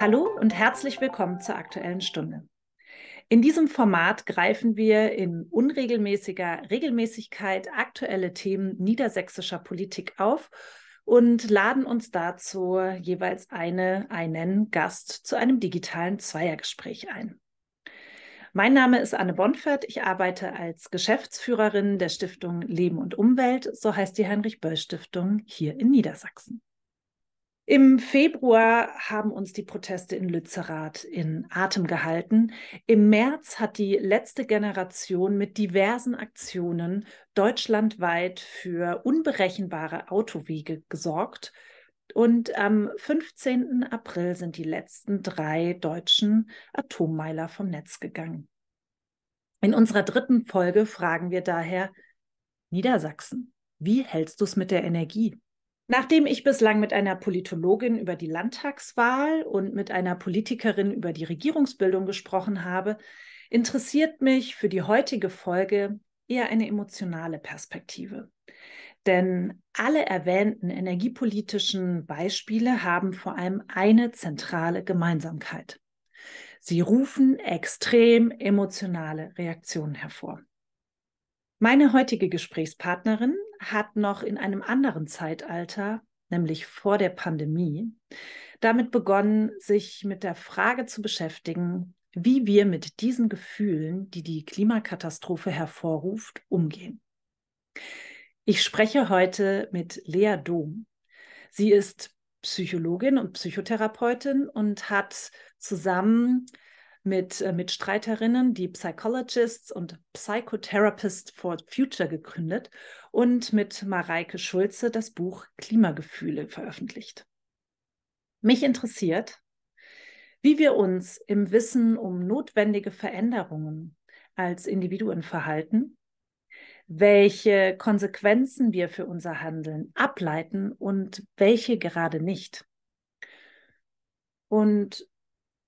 Hallo und herzlich willkommen zur Aktuellen Stunde. In diesem Format greifen wir in unregelmäßiger Regelmäßigkeit aktuelle Themen niedersächsischer Politik auf und laden uns dazu jeweils eine, einen Gast zu einem digitalen Zweiergespräch ein. Mein Name ist Anne Bonfert. Ich arbeite als Geschäftsführerin der Stiftung Leben und Umwelt, so heißt die Heinrich-Böll-Stiftung hier in Niedersachsen. Im Februar haben uns die Proteste in Lützerath in Atem gehalten. Im März hat die letzte Generation mit diversen Aktionen deutschlandweit für unberechenbare Autowege gesorgt. Und am 15. April sind die letzten drei deutschen Atommeiler vom Netz gegangen. In unserer dritten Folge fragen wir daher Niedersachsen, wie hältst du es mit der Energie? Nachdem ich bislang mit einer Politologin über die Landtagswahl und mit einer Politikerin über die Regierungsbildung gesprochen habe, interessiert mich für die heutige Folge eher eine emotionale Perspektive. Denn alle erwähnten energiepolitischen Beispiele haben vor allem eine zentrale Gemeinsamkeit. Sie rufen extrem emotionale Reaktionen hervor. Meine heutige Gesprächspartnerin hat noch in einem anderen Zeitalter, nämlich vor der Pandemie, damit begonnen, sich mit der Frage zu beschäftigen, wie wir mit diesen Gefühlen, die die Klimakatastrophe hervorruft, umgehen. Ich spreche heute mit Lea Dom. Sie ist Psychologin und Psychotherapeutin und hat zusammen mit äh, Mitstreiterinnen die Psychologists und Psychotherapists for Future gegründet und mit Mareike Schulze das Buch Klimagefühle veröffentlicht. Mich interessiert, wie wir uns im Wissen um notwendige Veränderungen als Individuen verhalten welche Konsequenzen wir für unser Handeln ableiten und welche gerade nicht. Und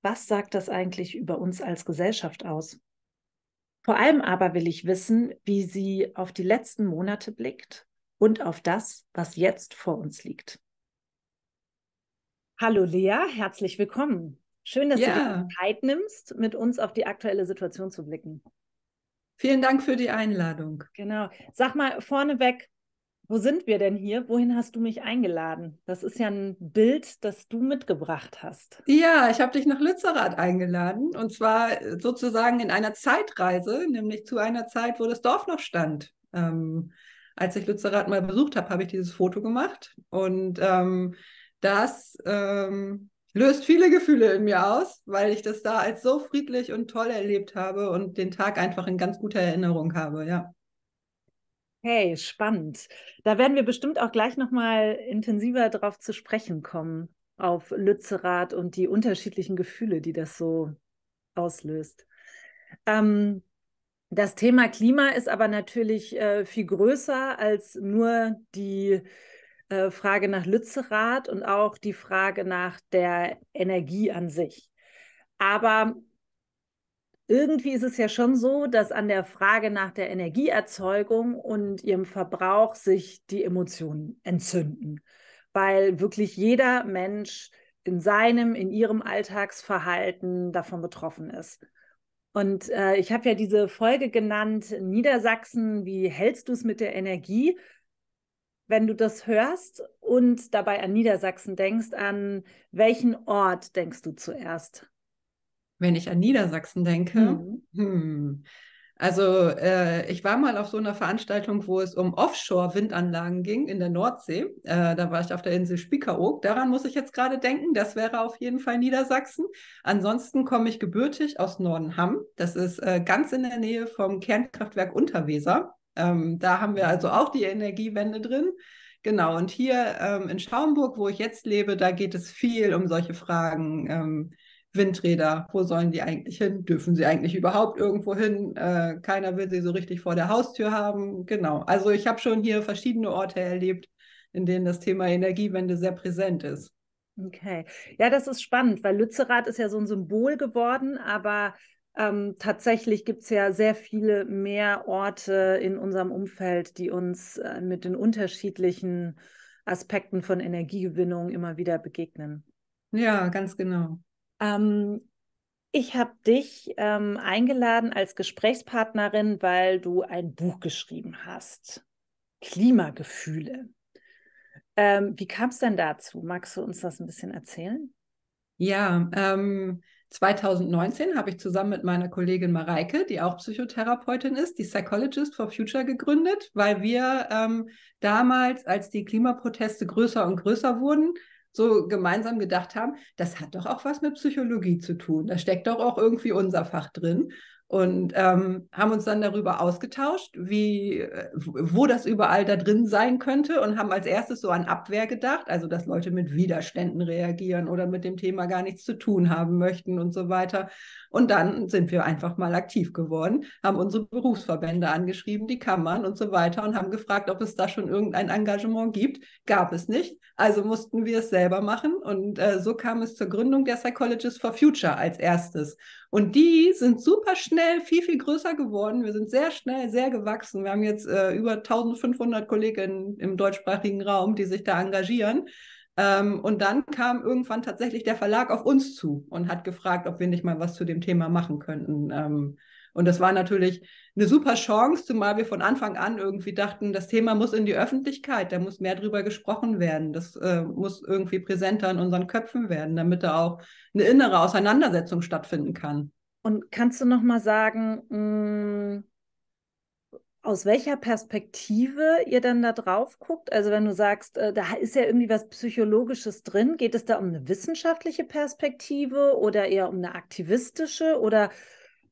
was sagt das eigentlich über uns als Gesellschaft aus? Vor allem aber will ich wissen, wie sie auf die letzten Monate blickt und auf das, was jetzt vor uns liegt. Hallo Lea, herzlich willkommen. Schön, dass ja. du dir Zeit nimmst, mit uns auf die aktuelle Situation zu blicken. Vielen Dank für die Einladung. Genau. Sag mal vorneweg, wo sind wir denn hier? Wohin hast du mich eingeladen? Das ist ja ein Bild, das du mitgebracht hast. Ja, ich habe dich nach Lützerath eingeladen und zwar äh, sozusagen in einer Zeitreise, nämlich zu einer Zeit, wo das Dorf noch stand. Ähm, als ich Lützerath mal besucht habe, habe ich dieses Foto gemacht und ähm, das ähm, löst viele Gefühle in mir aus, weil ich das da als so friedlich und toll erlebt habe und den Tag einfach in ganz guter Erinnerung habe, ja. Hey, spannend. Da werden wir bestimmt auch gleich nochmal intensiver drauf zu sprechen kommen, auf Lützerath und die unterschiedlichen Gefühle, die das so auslöst. Ähm, das Thema Klima ist aber natürlich äh, viel größer als nur die äh, Frage nach Lützerath und auch die Frage nach der Energie an sich. Aber irgendwie ist es ja schon so, dass an der Frage nach der Energieerzeugung und ihrem Verbrauch sich die Emotionen entzünden, weil wirklich jeder Mensch in seinem, in ihrem Alltagsverhalten davon betroffen ist. Und äh, ich habe ja diese Folge genannt, Niedersachsen, wie hältst du es mit der Energie? wenn du das hörst und dabei an Niedersachsen denkst, an welchen Ort denkst du zuerst? Wenn ich an Niedersachsen denke, mhm. hm. also äh, ich war mal auf so einer Veranstaltung, wo es um Offshore-Windanlagen ging in der Nordsee. Äh, da war ich auf der Insel Spiekeroog. Daran muss ich jetzt gerade denken. Das wäre auf jeden Fall Niedersachsen. Ansonsten komme ich gebürtig aus Nordenham. Das ist äh, ganz in der Nähe vom Kernkraftwerk Unterweser. Ähm, da haben wir also auch die Energiewende drin. Genau, und hier ähm, in Schaumburg, wo ich jetzt lebe, da geht es viel um solche Fragen. Ähm, Windräder, wo sollen die eigentlich hin? Dürfen sie eigentlich überhaupt irgendwo hin? Äh, keiner will sie so richtig vor der Haustür haben. Genau, also ich habe schon hier verschiedene Orte erlebt, in denen das Thema Energiewende sehr präsent ist. Okay, ja, das ist spannend, weil Lützerath ist ja so ein Symbol geworden, aber ähm, tatsächlich gibt es ja sehr viele mehr Orte in unserem Umfeld, die uns äh, mit den unterschiedlichen Aspekten von Energiegewinnung immer wieder begegnen. Ja, ganz genau. Ähm, ich habe dich ähm, eingeladen als Gesprächspartnerin, weil du ein Buch geschrieben hast. Klimagefühle. Ähm, wie kam es denn dazu? Magst du uns das ein bisschen erzählen? Ja, ähm, 2019 habe ich zusammen mit meiner Kollegin Mareike, die auch Psychotherapeutin ist, die Psychologist for Future gegründet, weil wir ähm, damals, als die Klimaproteste größer und größer wurden, so gemeinsam gedacht haben, das hat doch auch was mit Psychologie zu tun. Da steckt doch auch irgendwie unser Fach drin und ähm, haben uns dann darüber ausgetauscht, wie, äh, wo das überall da drin sein könnte und haben als erstes so an Abwehr gedacht, also dass Leute mit Widerständen reagieren oder mit dem Thema gar nichts zu tun haben möchten und so weiter. Und dann sind wir einfach mal aktiv geworden, haben unsere Berufsverbände angeschrieben, die Kammern und so weiter und haben gefragt, ob es da schon irgendein Engagement gibt. Gab es nicht. Also mussten wir es selber machen und äh, so kam es zur Gründung der Psychologists for Future als erstes. Und die sind super schnell viel, viel größer geworden. Wir sind sehr schnell, sehr gewachsen. Wir haben jetzt äh, über 1500 Kolleginnen im deutschsprachigen Raum, die sich da engagieren. Ähm, und dann kam irgendwann tatsächlich der Verlag auf uns zu und hat gefragt, ob wir nicht mal was zu dem Thema machen könnten. Ähm, und das war natürlich eine super Chance, zumal wir von Anfang an irgendwie dachten, das Thema muss in die Öffentlichkeit, da muss mehr drüber gesprochen werden, das äh, muss irgendwie präsenter in unseren Köpfen werden, damit da auch eine innere Auseinandersetzung stattfinden kann. Und kannst du noch mal sagen, mh, mm, aus welcher Perspektive ihr dann da drauf guckt? Also wenn du sagst, äh, da ist ja irgendwie was Psychologisches drin, geht es da um eine wissenschaftliche Perspektive oder eher um eine aktivistische oder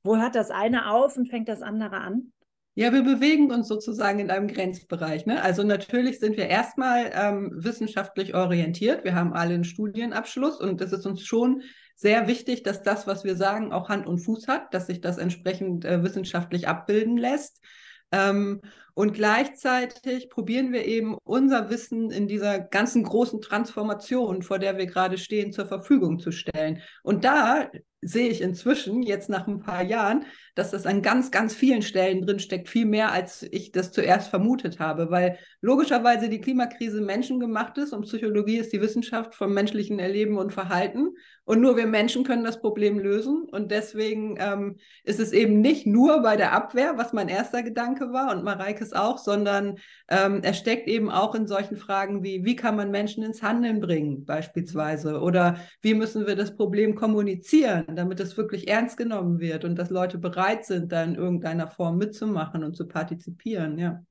wo hört das eine auf und fängt das andere an? Ja, wir bewegen uns sozusagen in einem Grenzbereich. Ne? Also natürlich sind wir erstmal ähm, wissenschaftlich orientiert. Wir haben alle einen Studienabschluss und es ist uns schon sehr wichtig, dass das, was wir sagen, auch Hand und Fuß hat, dass sich das entsprechend äh, wissenschaftlich abbilden lässt. Ähm, und gleichzeitig probieren wir eben unser Wissen in dieser ganzen großen Transformation, vor der wir gerade stehen, zur Verfügung zu stellen. Und da sehe ich inzwischen, jetzt nach ein paar Jahren, dass das an ganz, ganz vielen Stellen drinsteckt, viel mehr, als ich das zuerst vermutet habe, weil logischerweise die Klimakrise menschengemacht ist und Psychologie ist die Wissenschaft vom menschlichen Erleben und Verhalten. Und nur wir Menschen können das Problem lösen. Und deswegen ähm, ist es eben nicht nur bei der Abwehr, was mein erster Gedanke war und Mareike es auch, sondern ähm, er steckt eben auch in solchen Fragen wie, wie kann man Menschen ins Handeln bringen beispielsweise oder wie müssen wir das Problem kommunizieren, damit es wirklich ernst genommen wird und dass Leute bereit sind, da in irgendeiner Form mitzumachen und zu partizipieren, ja.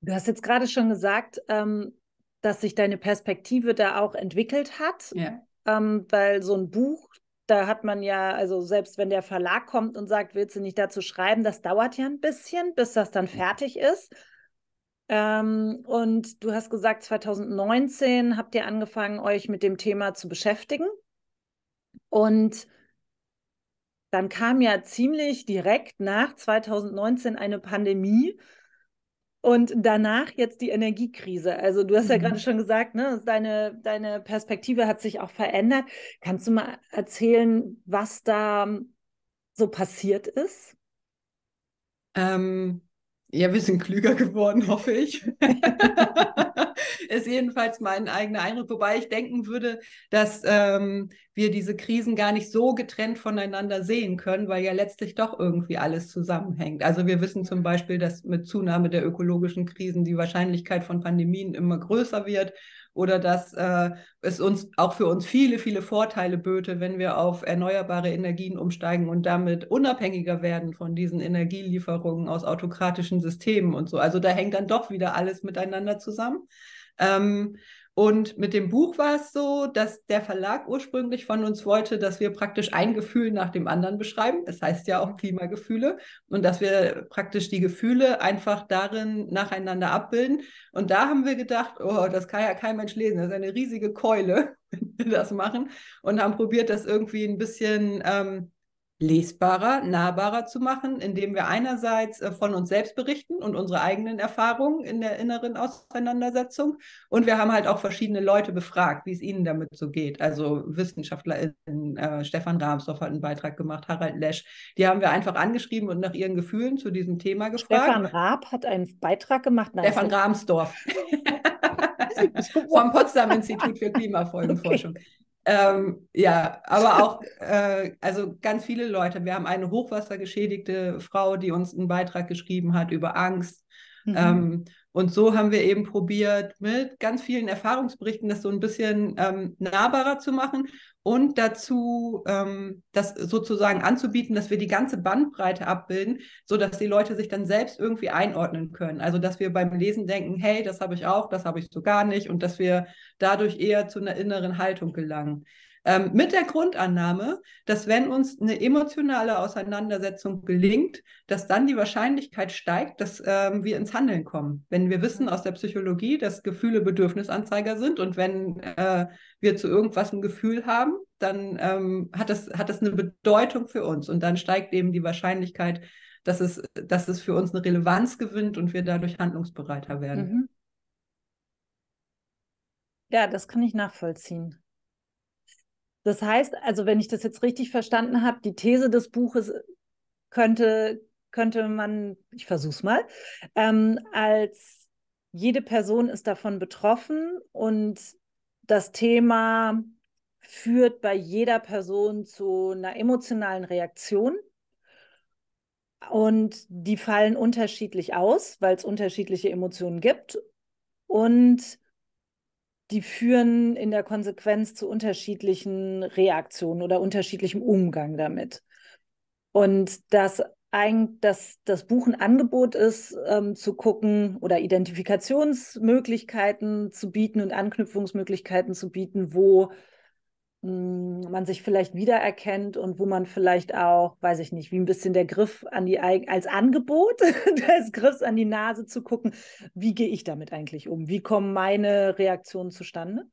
Du hast jetzt gerade schon gesagt, ähm, dass sich deine Perspektive da auch entwickelt hat. Ja. Ähm, weil so ein Buch da hat man ja, also selbst wenn der Verlag kommt und sagt, willst du nicht dazu schreiben, das dauert ja ein bisschen, bis das dann fertig ist. Ähm, und du hast gesagt, 2019 habt ihr angefangen, euch mit dem Thema zu beschäftigen. Und dann kam ja ziemlich direkt nach 2019 eine Pandemie, und danach jetzt die Energiekrise. Also du hast mhm. ja gerade schon gesagt, ne, deine, deine Perspektive hat sich auch verändert. Kannst du mal erzählen, was da so passiert ist? Ähm, ja, wir sind klüger geworden, hoffe ich. ist jedenfalls mein eigener Eindruck. Wobei ich denken würde, dass ähm, wir diese Krisen gar nicht so getrennt voneinander sehen können, weil ja letztlich doch irgendwie alles zusammenhängt. Also wir wissen zum Beispiel, dass mit Zunahme der ökologischen Krisen die Wahrscheinlichkeit von Pandemien immer größer wird oder dass äh, es uns auch für uns viele, viele Vorteile böte, wenn wir auf erneuerbare Energien umsteigen und damit unabhängiger werden von diesen Energielieferungen aus autokratischen Systemen und so. Also da hängt dann doch wieder alles miteinander zusammen. Ähm, und mit dem Buch war es so, dass der Verlag ursprünglich von uns wollte, dass wir praktisch ein Gefühl nach dem anderen beschreiben. Es das heißt ja auch Klimagefühle. Und dass wir praktisch die Gefühle einfach darin nacheinander abbilden. Und da haben wir gedacht, oh, das kann ja kein Mensch lesen. Das ist eine riesige Keule, wenn wir das machen. Und haben probiert, das irgendwie ein bisschen ähm, lesbarer, nahbarer zu machen, indem wir einerseits äh, von uns selbst berichten und unsere eigenen Erfahrungen in der inneren Auseinandersetzung und wir haben halt auch verschiedene Leute befragt, wie es ihnen damit so geht. Also WissenschaftlerInnen, äh, Stefan Rahmsdorf hat einen Beitrag gemacht, Harald Lesch, die haben wir einfach angeschrieben und nach ihren Gefühlen zu diesem Thema gefragt. Stefan Raab hat einen Beitrag gemacht. Nein, Stefan Rahmsdorf. vom Potsdam-Institut für Klimafolgenforschung. Okay. Ähm, ja, aber auch, äh, also ganz viele Leute. Wir haben eine hochwassergeschädigte Frau, die uns einen Beitrag geschrieben hat über Angst. Mhm. Ähm, und so haben wir eben probiert, mit ganz vielen Erfahrungsberichten das so ein bisschen ähm, nahbarer zu machen und dazu ähm, das sozusagen anzubieten, dass wir die ganze Bandbreite abbilden, sodass die Leute sich dann selbst irgendwie einordnen können. Also dass wir beim Lesen denken, hey, das habe ich auch, das habe ich so gar nicht und dass wir dadurch eher zu einer inneren Haltung gelangen. Ähm, mit der Grundannahme, dass wenn uns eine emotionale Auseinandersetzung gelingt, dass dann die Wahrscheinlichkeit steigt, dass ähm, wir ins Handeln kommen. Wenn wir wissen aus der Psychologie, dass Gefühle Bedürfnisanzeiger sind und wenn äh, wir zu irgendwas ein Gefühl haben, dann ähm, hat, das, hat das eine Bedeutung für uns und dann steigt eben die Wahrscheinlichkeit, dass es, dass es für uns eine Relevanz gewinnt und wir dadurch handlungsbereiter werden. Mhm. Ja, das kann ich nachvollziehen. Das heißt, also wenn ich das jetzt richtig verstanden habe, die These des Buches könnte, könnte man, ich versuche es mal, ähm, als jede Person ist davon betroffen und das Thema führt bei jeder Person zu einer emotionalen Reaktion. Und die fallen unterschiedlich aus, weil es unterschiedliche Emotionen gibt. Und die führen in der Konsequenz zu unterschiedlichen Reaktionen oder unterschiedlichem Umgang damit. Und dass eigentlich das Buch ein Angebot ist, ähm, zu gucken oder Identifikationsmöglichkeiten zu bieten und Anknüpfungsmöglichkeiten zu bieten, wo hm, man sich vielleicht wiedererkennt und wo man vielleicht auch, weiß ich nicht, wie ein bisschen der Griff an die als Angebot des Griffs an die Nase zu gucken, wie gehe ich damit eigentlich um? Wie kommen meine Reaktionen zustande?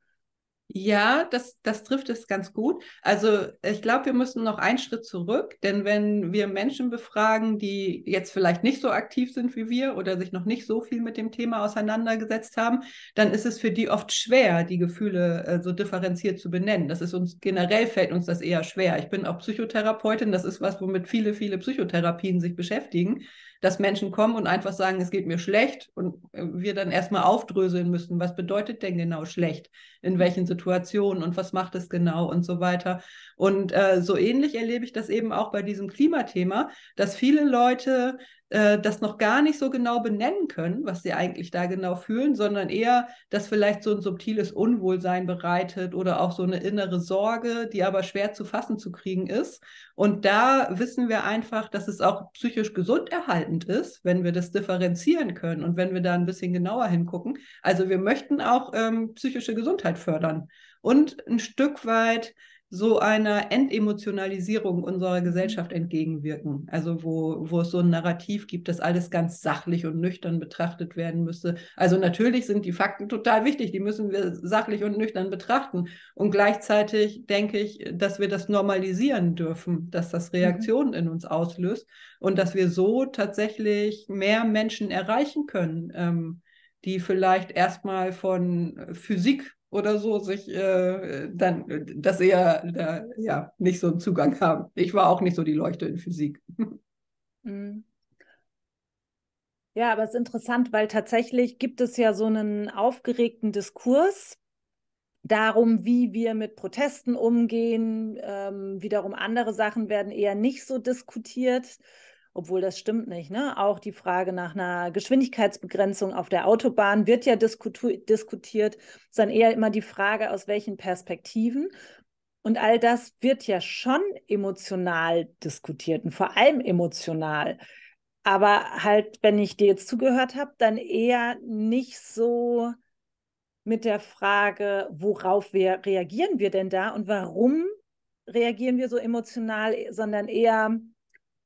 Ja, das, das trifft es ganz gut. Also ich glaube, wir müssen noch einen Schritt zurück, denn wenn wir Menschen befragen, die jetzt vielleicht nicht so aktiv sind wie wir oder sich noch nicht so viel mit dem Thema auseinandergesetzt haben, dann ist es für die oft schwer, die Gefühle äh, so differenziert zu benennen. Das ist uns generell fällt uns das eher schwer. Ich bin auch Psychotherapeutin, das ist was, womit viele, viele Psychotherapien sich beschäftigen dass Menschen kommen und einfach sagen, es geht mir schlecht und äh, wir dann erstmal aufdröseln müssen, was bedeutet denn genau schlecht, in mhm. welchen Situationen und was macht es genau und so weiter. Und äh, so ähnlich erlebe ich das eben auch bei diesem Klimathema, dass viele Leute äh, das noch gar nicht so genau benennen können, was sie eigentlich da genau fühlen, sondern eher, dass vielleicht so ein subtiles Unwohlsein bereitet oder auch so eine innere Sorge, die aber schwer zu fassen zu kriegen ist. Und da wissen wir einfach, dass es auch psychisch gesund erhaltend ist, wenn wir das differenzieren können und wenn wir da ein bisschen genauer hingucken. Also wir möchten auch ähm, psychische Gesundheit fördern und ein Stück weit so einer Entemotionalisierung unserer Gesellschaft entgegenwirken. Also wo, wo es so ein Narrativ gibt, dass alles ganz sachlich und nüchtern betrachtet werden müsste. Also natürlich sind die Fakten total wichtig, die müssen wir sachlich und nüchtern betrachten. Und gleichzeitig denke ich, dass wir das normalisieren dürfen, dass das Reaktionen mhm. in uns auslöst und dass wir so tatsächlich mehr Menschen erreichen können. Ähm, die vielleicht erstmal von Physik oder so sich äh, dann, dass eher da, ja, nicht so einen Zugang haben. Ich war auch nicht so die Leuchte in Physik. Mhm. Ja, aber es ist interessant, weil tatsächlich gibt es ja so einen aufgeregten Diskurs darum, wie wir mit Protesten umgehen. Ähm, wiederum andere Sachen werden eher nicht so diskutiert obwohl das stimmt nicht. Ne? Auch die Frage nach einer Geschwindigkeitsbegrenzung auf der Autobahn wird ja diskutiert. Es ist dann eher immer die Frage, aus welchen Perspektiven. Und all das wird ja schon emotional diskutiert und vor allem emotional. Aber halt, wenn ich dir jetzt zugehört habe, dann eher nicht so mit der Frage, worauf wir, reagieren wir denn da und warum reagieren wir so emotional, sondern eher,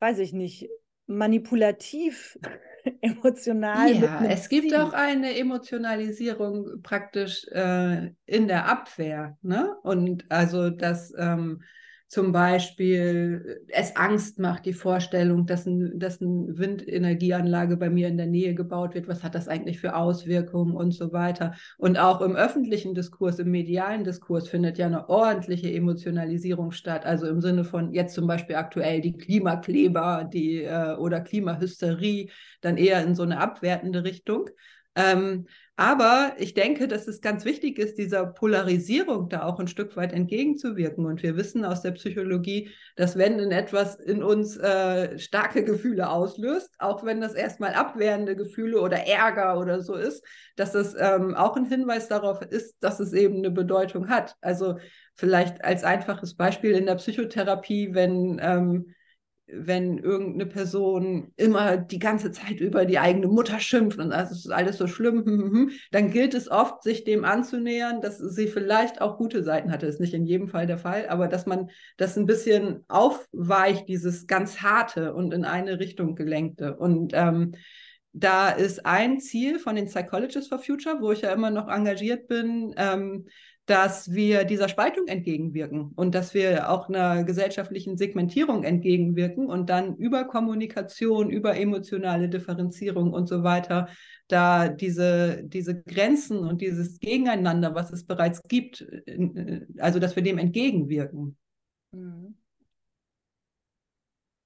weiß ich nicht, manipulativ emotional. Ja, es gibt Ziel. auch eine Emotionalisierung praktisch äh, in der Abwehr. Ne? Und also das ähm, zum Beispiel es Angst macht, die Vorstellung, dass, ein, dass eine Windenergieanlage bei mir in der Nähe gebaut wird, was hat das eigentlich für Auswirkungen und so weiter. Und auch im öffentlichen Diskurs, im medialen Diskurs findet ja eine ordentliche Emotionalisierung statt. Also im Sinne von jetzt zum Beispiel aktuell die Klimakleber die, äh, oder Klimahysterie, dann eher in so eine abwertende Richtung. Ähm, aber ich denke, dass es ganz wichtig ist, dieser Polarisierung da auch ein Stück weit entgegenzuwirken. Und wir wissen aus der Psychologie, dass wenn in etwas in uns äh, starke Gefühle auslöst, auch wenn das erstmal abwehrende Gefühle oder Ärger oder so ist, dass das ähm, auch ein Hinweis darauf ist, dass es eben eine Bedeutung hat. Also vielleicht als einfaches Beispiel in der Psychotherapie, wenn ähm, wenn irgendeine Person immer die ganze Zeit über die eigene Mutter schimpft und das ist alles so schlimm, hm, hm, hm, dann gilt es oft, sich dem anzunähern, dass sie vielleicht auch gute Seiten hatte. Das ist nicht in jedem Fall der Fall, aber dass man das ein bisschen aufweicht, dieses ganz harte und in eine Richtung gelenkte. Und ähm, da ist ein Ziel von den Psychologists for Future, wo ich ja immer noch engagiert bin, ähm, dass wir dieser Spaltung entgegenwirken und dass wir auch einer gesellschaftlichen Segmentierung entgegenwirken und dann über Kommunikation, über emotionale Differenzierung und so weiter, da diese, diese Grenzen und dieses Gegeneinander, was es bereits gibt, äh, also dass wir dem entgegenwirken. Mhm.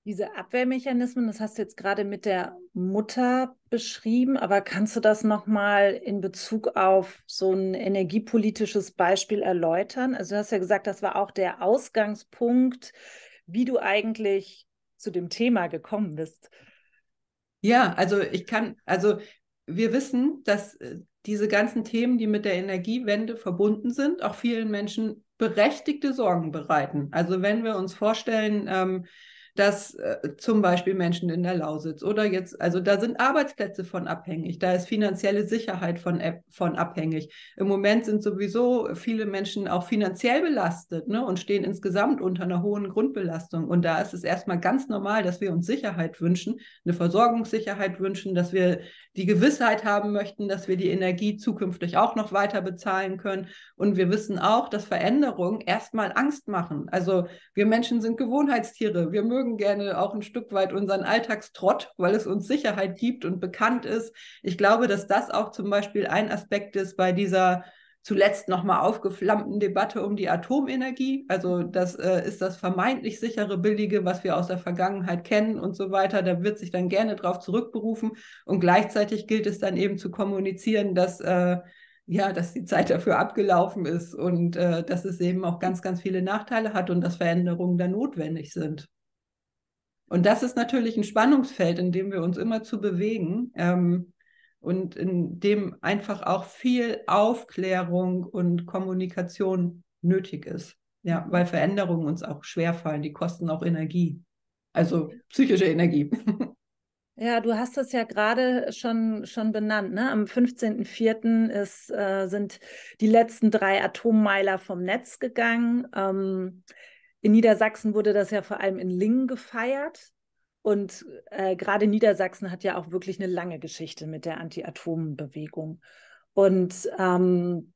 Diese Abwehrmechanismen, das hast du jetzt gerade mit der Mutter beschrieben, aber kannst du das nochmal in Bezug auf so ein energiepolitisches Beispiel erläutern? Also du hast ja gesagt, das war auch der Ausgangspunkt, wie du eigentlich zu dem Thema gekommen bist. Ja, also ich kann, also wir wissen, dass äh, diese ganzen Themen, die mit der Energiewende verbunden sind, auch vielen Menschen berechtigte Sorgen bereiten. Also wenn wir uns vorstellen, ähm, dass äh, zum Beispiel Menschen in der Lausitz oder jetzt, also da sind Arbeitsplätze von abhängig, da ist finanzielle Sicherheit von, von abhängig. Im Moment sind sowieso viele Menschen auch finanziell belastet ne, und stehen insgesamt unter einer hohen Grundbelastung. Und da ist es erstmal ganz normal, dass wir uns Sicherheit wünschen, eine Versorgungssicherheit wünschen, dass wir die Gewissheit haben möchten, dass wir die Energie zukünftig auch noch weiter bezahlen können. Und wir wissen auch, dass Veränderungen erstmal Angst machen. Also wir Menschen sind Gewohnheitstiere. Wir mögen mögen gerne auch ein Stück weit unseren Alltagstrott, weil es uns Sicherheit gibt und bekannt ist. Ich glaube, dass das auch zum Beispiel ein Aspekt ist bei dieser zuletzt nochmal aufgeflammten Debatte um die Atomenergie. Also das äh, ist das vermeintlich sichere, billige, was wir aus der Vergangenheit kennen und so weiter. Da wird sich dann gerne darauf zurückberufen. Und gleichzeitig gilt es dann eben zu kommunizieren, dass, äh, ja, dass die Zeit dafür abgelaufen ist und äh, dass es eben auch ganz, ganz viele Nachteile hat und dass Veränderungen da notwendig sind. Und das ist natürlich ein Spannungsfeld, in dem wir uns immer zu bewegen ähm, und in dem einfach auch viel Aufklärung und Kommunikation nötig ist. Ja, weil Veränderungen uns auch schwerfallen, die kosten auch Energie, also psychische Energie. Ja, du hast das ja gerade schon, schon benannt. Ne? Am 15.04. Äh, sind die letzten drei Atommeiler vom Netz gegangen. Ähm, in Niedersachsen wurde das ja vor allem in Lingen gefeiert. Und äh, gerade Niedersachsen hat ja auch wirklich eine lange Geschichte mit der Anti-Atom-Bewegung. Und ähm,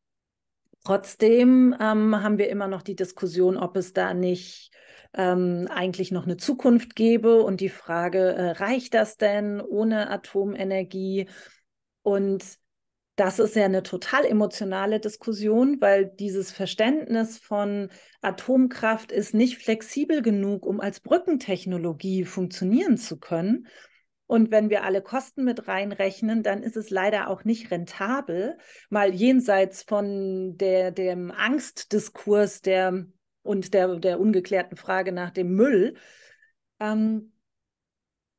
trotzdem ähm, haben wir immer noch die Diskussion, ob es da nicht ähm, eigentlich noch eine Zukunft gäbe und die Frage, äh, reicht das denn ohne Atomenergie? Und das ist ja eine total emotionale Diskussion, weil dieses Verständnis von Atomkraft ist nicht flexibel genug, um als Brückentechnologie funktionieren zu können. Und wenn wir alle Kosten mit reinrechnen, dann ist es leider auch nicht rentabel, mal jenseits von der, dem Angstdiskurs der, und der, der ungeklärten Frage nach dem Müll. Ähm,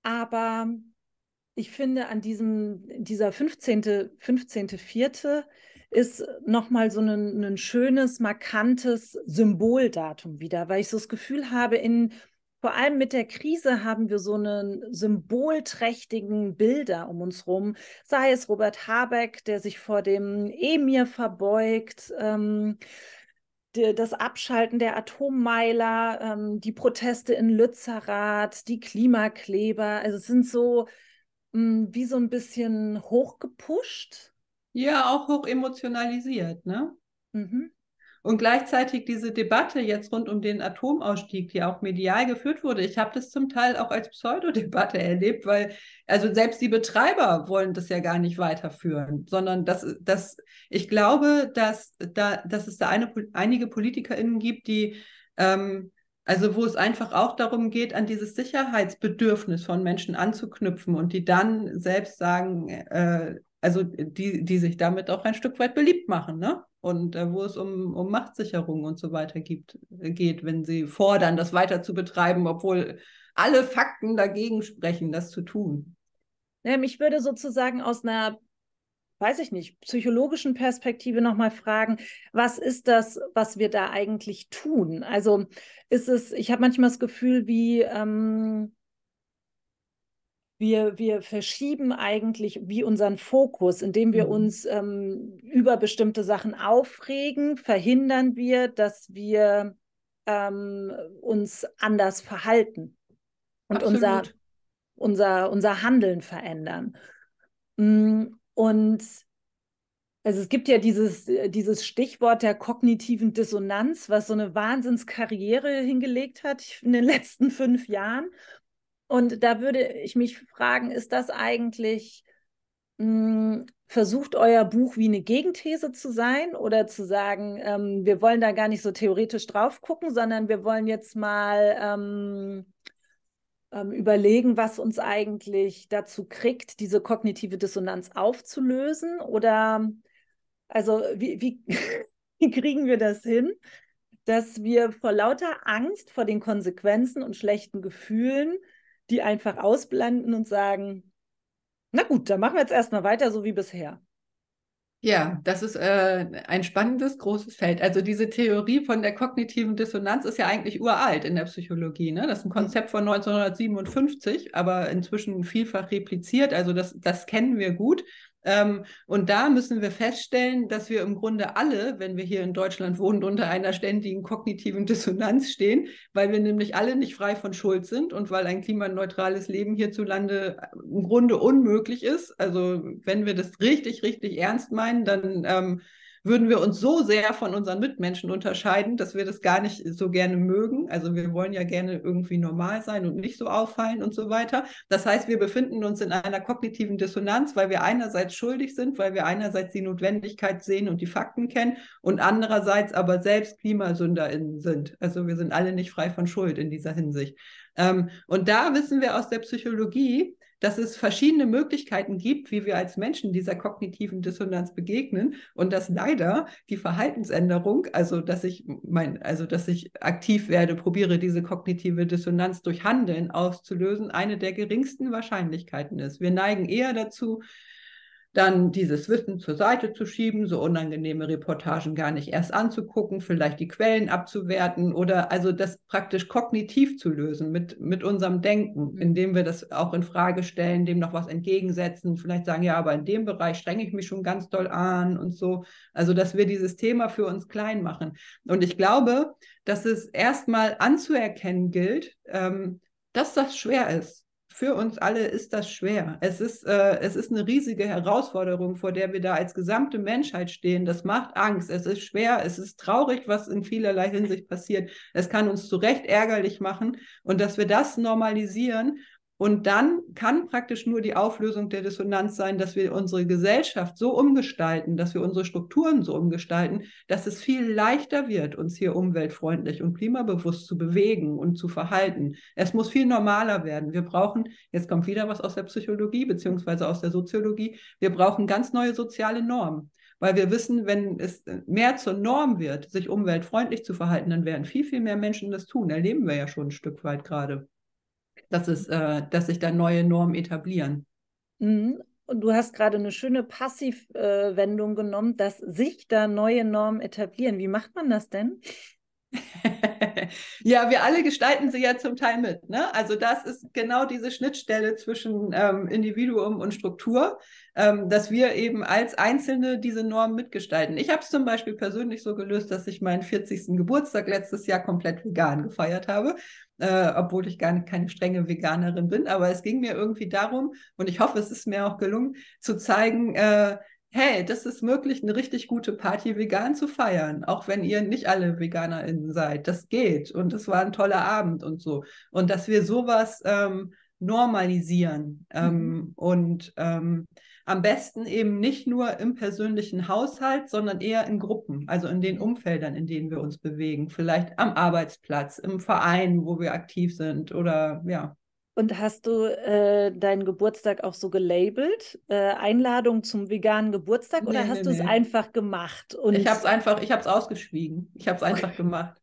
aber ich finde, an diesem, dieser 15.4. 15 ist nochmal so ein, ein schönes, markantes Symboldatum wieder, weil ich so das Gefühl habe, in vor allem mit der Krise haben wir so einen symbolträchtigen Bilder um uns rum. Sei es Robert Habeck, der sich vor dem Emir verbeugt, ähm, das Abschalten der Atommeiler, ähm, die Proteste in Lützerath, die Klimakleber. Also es sind so hm, wie so ein bisschen hochgepusht. Ja, auch hoch emotionalisiert, ne? Mhm. Und gleichzeitig diese Debatte jetzt rund um den Atomausstieg, die auch medial geführt wurde, ich habe das zum Teil auch als Pseudodebatte erlebt, weil also selbst die Betreiber wollen das ja gar nicht weiterführen, sondern dass, dass ich glaube, dass, da, dass es da eine, einige PolitikerInnen gibt, die ähm, also wo es einfach auch darum geht, an dieses Sicherheitsbedürfnis von Menschen anzuknüpfen und die dann selbst sagen, äh, also die, die sich damit auch ein Stück weit beliebt machen, ne? Und äh, wo es um, um Machtsicherung und so weiter gibt, geht, wenn sie fordern, das weiter zu betreiben, obwohl alle Fakten dagegen sprechen, das zu tun. Ich würde sozusagen aus einer weiß ich nicht, psychologischen Perspektive nochmal fragen, was ist das, was wir da eigentlich tun? Also ist es, ich habe manchmal das Gefühl, wie ähm, wir, wir verschieben eigentlich wie unseren Fokus, indem wir mhm. uns ähm, über bestimmte Sachen aufregen, verhindern wir, dass wir ähm, uns anders verhalten und unser, unser, unser Handeln verändern. Hm, und also es gibt ja dieses, dieses Stichwort der kognitiven Dissonanz, was so eine Wahnsinnskarriere hingelegt hat in den letzten fünf Jahren. Und da würde ich mich fragen, ist das eigentlich, mh, hm, versucht euer Buch wie eine Gegenthese zu sein oder zu sagen, ähm, wir wollen da gar nicht so theoretisch drauf gucken, sondern wir wollen jetzt mal ähm, ähm, überlegen, was uns eigentlich dazu kriegt, diese kognitive Dissonanz aufzulösen? Oder also wie, wie, wie kriegen wir das hin, dass wir vor lauter Angst vor den Konsequenzen und schlechten Gefühlen, die einfach ausblenden und sagen, na gut, dann machen wir jetzt erstmal weiter so wie bisher. Ja, das ist äh, ein spannendes, großes Feld. Also diese Theorie von der kognitiven Dissonanz ist ja eigentlich uralt in der Psychologie. Ne? Das ist ein mhm. Konzept von 1957, aber inzwischen vielfach repliziert. Also das, das kennen wir gut. Ähm, und da müssen wir feststellen, dass wir im Grunde alle, wenn wir hier in Deutschland wohnen, unter einer ständigen kognitiven Dissonanz stehen, weil wir nämlich alle nicht frei von Schuld sind und weil ein klimaneutrales Leben hierzulande im Grunde unmöglich ist. Also wenn wir das richtig, richtig ernst meinen, dann ähm, würden wir uns so sehr von unseren Mitmenschen unterscheiden, dass wir das gar nicht so gerne mögen. Also wir wollen ja gerne irgendwie normal sein und nicht so auffallen und so weiter. Das heißt, wir befinden uns in einer kognitiven Dissonanz, weil wir einerseits schuldig sind, weil wir einerseits die Notwendigkeit sehen und die Fakten kennen und andererseits aber selbst KlimasünderInnen sind. Also wir sind alle nicht frei von Schuld in dieser Hinsicht. Ähm, und da wissen wir aus der Psychologie, dass es verschiedene Möglichkeiten gibt, wie wir als Menschen dieser kognitiven Dissonanz begegnen und dass leider die Verhaltensänderung, also dass ich mein, also dass ich aktiv werde, probiere diese kognitive Dissonanz durch Handeln auszulösen, eine der geringsten Wahrscheinlichkeiten ist. Wir neigen eher dazu, dann dieses Wissen zur Seite zu schieben, so unangenehme Reportagen gar nicht erst anzugucken, vielleicht die Quellen abzuwerten oder also das praktisch kognitiv zu lösen mit, mit unserem Denken, mhm. indem wir das auch in Frage stellen, dem noch was entgegensetzen, vielleicht sagen, ja, aber in dem Bereich strenge ich mich schon ganz doll an und so. Also, dass wir dieses Thema für uns klein machen. Und ich glaube, dass es erstmal anzuerkennen gilt, ähm, dass das schwer ist für uns alle ist das schwer. Es ist, äh, es ist eine riesige Herausforderung, vor der wir da als gesamte Menschheit stehen. Das macht Angst. Es ist schwer. Es ist traurig, was in vielerlei Hinsicht passiert. Es kann uns zu Recht ärgerlich machen. Und dass wir das normalisieren und dann kann praktisch nur die Auflösung der Dissonanz sein, dass wir unsere Gesellschaft so umgestalten, dass wir unsere Strukturen so umgestalten, dass es viel leichter wird, uns hier umweltfreundlich und klimabewusst zu bewegen und zu verhalten. Es muss viel normaler werden. Wir brauchen, jetzt kommt wieder was aus der Psychologie beziehungsweise aus der Soziologie, wir brauchen ganz neue soziale Normen weil wir wissen, wenn es mehr zur Norm wird, sich umweltfreundlich zu verhalten, dann werden viel, viel mehr Menschen das tun. Erleben wir ja schon ein Stück weit gerade dass, es, äh, dass sich da neue Normen etablieren. Mhm. Und du hast gerade eine schöne Passivwendung äh, genommen, dass sich da neue Normen etablieren. Wie macht man das denn? ja, wir alle gestalten sie ja zum Teil mit. Ne? Also das ist genau diese Schnittstelle zwischen ähm, Individuum und Struktur, ähm, dass wir eben als Einzelne diese Normen mitgestalten. Ich habe es zum Beispiel persönlich so gelöst, dass ich meinen 40. Geburtstag letztes Jahr komplett vegan gefeiert habe äh, obwohl ich gar keine strenge Veganerin bin. Aber es ging mir irgendwie darum, und ich hoffe, es ist mir auch gelungen, zu zeigen, äh, hey, das ist möglich, eine richtig gute Party vegan zu feiern, auch wenn ihr nicht alle VeganerInnen seid. Das geht und es war ein toller Abend und so. Und dass wir sowas ähm, normalisieren ähm, mhm. und ähm, am besten eben nicht nur im persönlichen Haushalt, sondern eher in Gruppen, also in den Umfeldern, in denen wir uns bewegen. Vielleicht am Arbeitsplatz, im Verein, wo wir aktiv sind oder ja. Und hast du äh, deinen Geburtstag auch so gelabelt? Äh, Einladung zum veganen Geburtstag nee, oder hast nee, du es nee. einfach gemacht? ich habe es einfach, ich habe es ausgeschwiegen. Ich habe es einfach gemacht.